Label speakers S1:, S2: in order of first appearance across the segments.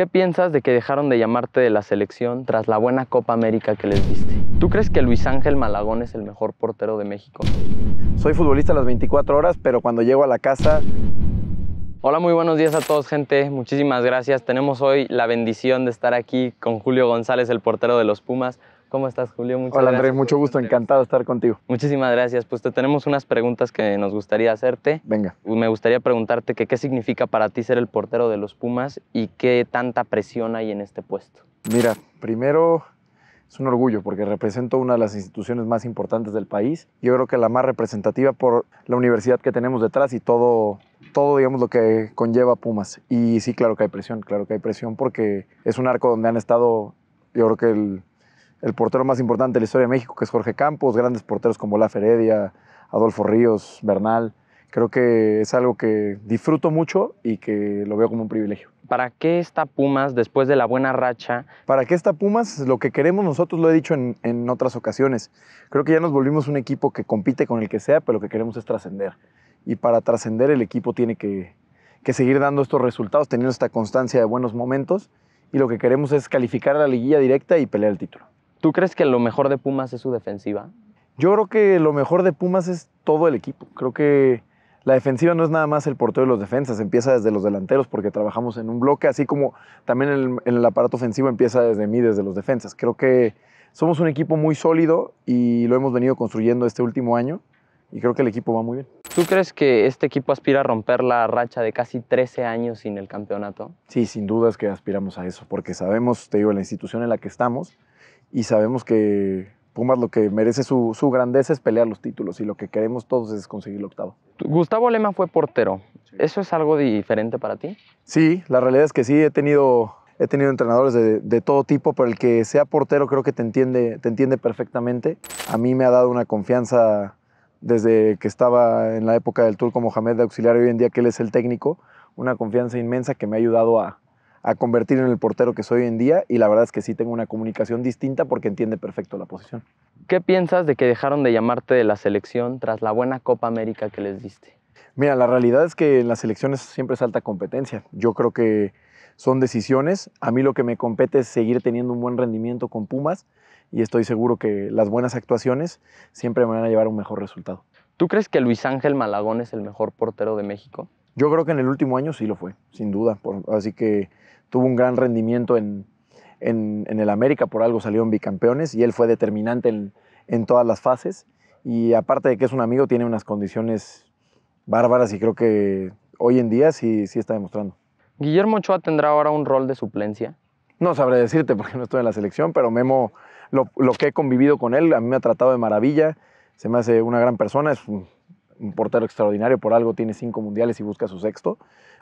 S1: ¿Qué piensas de que dejaron de llamarte de la selección tras la buena Copa América que les diste? ¿Tú crees que Luis Ángel Malagón es el mejor portero de México?
S2: Soy futbolista las 24 horas, pero cuando llego a la casa
S1: Hola, muy buenos días a todos, gente. Muchísimas gracias. Tenemos hoy la bendición de estar aquí con Julio González, el portero de los Pumas. ¿Cómo estás, Julio? Hola, Andrés,
S2: mucho gusto, encantado de estar contigo.
S1: Muchísimas gracias. Pues te tenemos unas preguntas que nos gustaría hacerte. Venga. Me gustaría preguntarte que qué significa para ti ser el portero de los Pumas y qué tanta presión hay en este puesto.
S2: Mira, primero es un orgullo porque represento una de las instituciones más importantes del país. Yo creo que la más representativa por la universidad que tenemos detrás y todo, todo digamos, lo que conlleva Pumas. Y sí, claro que hay presión, claro que hay presión porque es un arco donde han estado, yo creo que el el portero más importante de la historia de México, que es Jorge Campos, grandes porteros como La Feredia, Adolfo Ríos, Bernal. Creo que es algo que disfruto mucho y que lo veo como un privilegio.
S1: ¿Para qué está Pumas después de la buena racha?
S2: ¿Para qué está Pumas? Lo que queremos nosotros, lo he dicho en, otras ocasiones. Creo que ya nos volvimos un equipo que compite con el que sea, pero lo que queremos es trascender. Y para trascender el equipo tiene que, que seguir dando estos resultados, teniendo esta constancia de buenos momentos. Y lo que queremos es calificar a la liguilla directa y pelear el título. ¿Tú crees que lo mejor de Pumas es su defensiva? Yo creo que lo mejor de Pumas es todo el equipo. Creo que la defensiva no es nada más el portero de los defensas, empieza desde los delanteros porque trabajamos en un bloque, así como también en el aparato ofensivo empieza desde mí, desde los defensas. Creo que somos un equipo muy sólido y lo hemos venido construyendo este último año y creo que el equipo va muy bien.
S1: ¿Tú crees que este equipo aspira a romper la racha de casi 13 años sin el campeonato?
S2: Sí, sin duda es que aspiramos a eso, porque sabemos, te digo, la institución en la que estamos y sabemos que Pumas lo que merece su, grandeza es pelear los títulos y lo que queremos todos es conseguir el octavo.
S1: Gustavo Lema fue portero. ¿Eso es algo diferente para ti?
S2: Sí, la realidad es que sí, he tenido, he tenido entrenadores de, todo tipo, pero el que sea portero creo que te entiende, te entiende perfectamente. A mí me ha dado una confianza desde que estaba en la época del Tour Turco Mohamed de auxiliar, hoy en día que él es el técnico, una confianza inmensa que me ha ayudado a, a convertir en el portero que soy hoy en día y la verdad es que sí tengo una comunicación distinta porque entiende perfecto la posición.
S1: ¿Qué piensas de que dejaron de llamarte de la selección tras la buena Copa América que les diste?
S2: Mira, la realidad es que en las selecciones siempre es alta competencia. Yo creo que son decisiones. A mí lo que me compete es seguir teniendo un buen rendimiento con Pumas y estoy seguro que las buenas actuaciones siempre me van a llevar a un mejor resultado. ¿Tú crees que
S1: Luis Ángel Malagón es el
S2: mejor portero de México? Yo creo que en el último año sí lo fue, sin duda. Por, así que tuvo un gran rendimiento en, el América, por algo en bicampeones y él fue determinante en, todas las fases. Y aparte de que es un amigo, tiene unas condiciones bárbaras y creo que hoy en día sí, sí está demostrando. ¿Guillermo Ochoa tendrá ahora un rol de suplencia? No sabré decirte porque no estoy en la selección, pero Memo, lo, lo que he convivido con él, a mí me ha tratado de maravilla, se me hace una gran persona, es un un portero extraordinario, por algo tiene cinco mundiales y busca su sexto.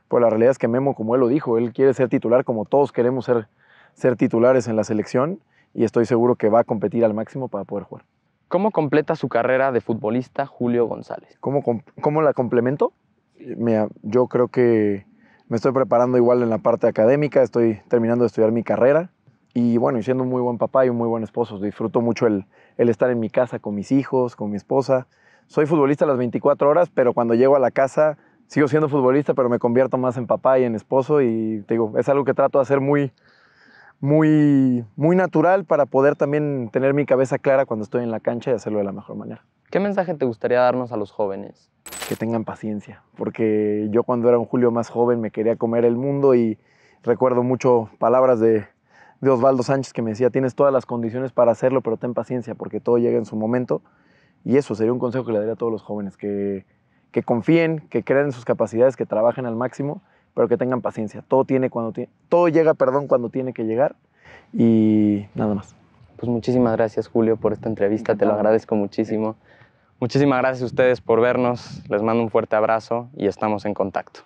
S2: Pues la realidad es que Memo, como él lo dijo, él quiere ser titular como todos queremos ser, ser titulares en la selección y estoy seguro que va a competir al máximo para poder jugar.
S1: ¿Cómo completa su carrera de futbolista Julio González?
S2: ¿Cómo, la complemento? Mira, yo creo que me estoy preparando igual en la parte académica, estoy terminando de estudiar mi carrera y bueno, y siendo un muy buen papá y un muy buen esposo, disfruto mucho el, el estar en mi casa con mis hijos, con mi esposa, soy futbolista las 24 horas, pero cuando llego a la casa sigo siendo futbolista, pero me convierto más en papá y en esposo y digo, es algo que trato de hacer muy, muy, muy natural para poder también tener mi cabeza clara cuando estoy en la cancha y hacerlo de la mejor manera.
S1: ¿Qué mensaje te gustaría darnos a los jóvenes?
S2: Que tengan paciencia, porque yo cuando era un Julio más joven me quería comer el mundo y recuerdo mucho palabras de, de Osvaldo Sánchez que me decía, tienes todas las condiciones para hacerlo, pero ten paciencia porque todo llega en su momento y eso sería un consejo que le daría a todos los jóvenes, que, confíen, que crean en sus capacidades, que trabajen al máximo, pero que tengan paciencia. Todo, tiene cuando todo llega perdón, cuando tiene que llegar
S1: y nada más. Pues muchísimas gracias Julio por esta entrevista, te lo agradezco muchísimo. Muchísimas gracias a ustedes por vernos, les mando un fuerte abrazo y estamos en contacto.